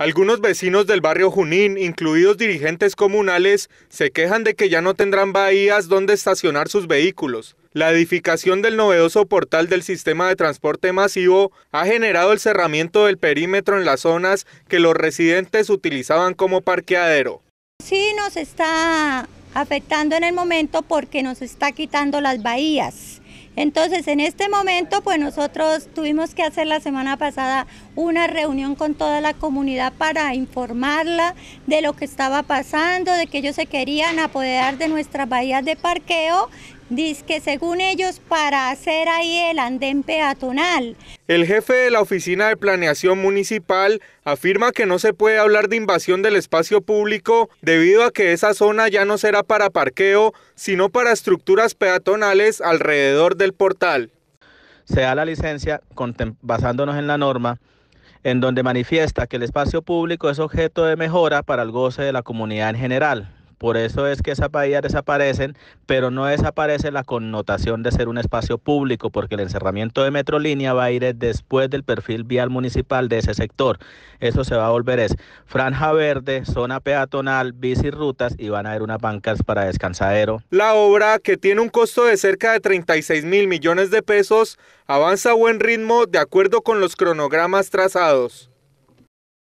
Algunos vecinos del barrio Junín, incluidos dirigentes comunales, se quejan de que ya no tendrán bahías donde estacionar sus vehículos. La edificación del novedoso portal del sistema de transporte masivo ha generado el cerramiento del perímetro en las zonas que los residentes utilizaban como parqueadero. Sí, nos está afectando en el momento porque nos está quitando las bahías entonces, en este momento, pues nosotros tuvimos que hacer la semana pasada una reunión con toda la comunidad para informarla de lo que estaba pasando, de que ellos se querían apoderar de nuestras bahías de parqueo Dice que según ellos para hacer ahí el andén peatonal. El jefe de la Oficina de Planeación Municipal afirma que no se puede hablar de invasión del espacio público debido a que esa zona ya no será para parqueo, sino para estructuras peatonales alrededor del portal. Se da la licencia basándonos en la norma en donde manifiesta que el espacio público es objeto de mejora para el goce de la comunidad en general, por eso es que esas bahías desaparecen, pero no desaparece la connotación de ser un espacio público, porque el encerramiento de Metrolínea va a ir después del perfil vial municipal de ese sector. Eso se va a volver es franja verde, zona peatonal, rutas y van a haber unas bancas para descansadero. La obra, que tiene un costo de cerca de 36 mil millones de pesos, avanza a buen ritmo de acuerdo con los cronogramas trazados.